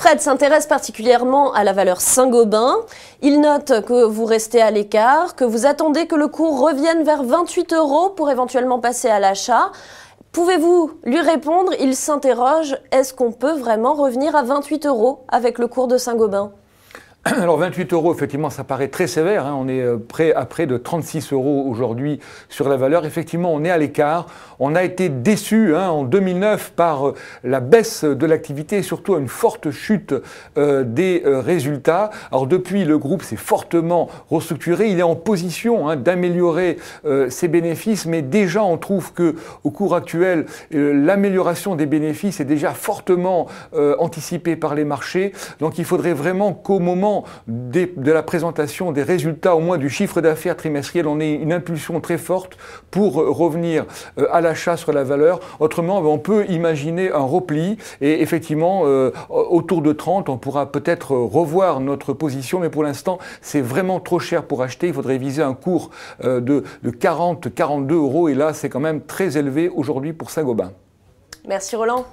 Fred s'intéresse particulièrement à la valeur Saint-Gobain. Il note que vous restez à l'écart, que vous attendez que le cours revienne vers 28 euros pour éventuellement passer à l'achat. Pouvez-vous lui répondre Il s'interroge, est-ce qu'on peut vraiment revenir à 28 euros avec le cours de Saint-Gobain Alors 28 euros, effectivement, ça paraît très sévère. Hein. On est euh, près à près de 36 euros aujourd'hui sur la valeur. Effectivement, on est à l'écart. On a été déçu hein, en 2009 par euh, la baisse de l'activité et surtout une forte chute euh, des résultats. Alors depuis, le groupe s'est fortement restructuré. Il est en position hein, d'améliorer ses bénéfices, mais déjà on trouve que au cours actuel, l'amélioration des bénéfices est déjà fortement anticipée par les marchés. Donc il faudrait vraiment qu'au moment de la présentation des résultats, au moins du chiffre d'affaires trimestriel, on ait une impulsion très forte pour euh, revenir euh, à l'achat sur la valeur. Autrement, ben, on peut imaginer un repli et effectivement, euh, autour de 30, on pourra peut-être revoir notre position, mais pour l'instant, c'est vraiment trop cher pour acheter. Il faudrait viser un cours de, de 40, 42 euros et là, c'est quand même très élevé aujourd'hui pour Saint-Gobain. Merci Roland.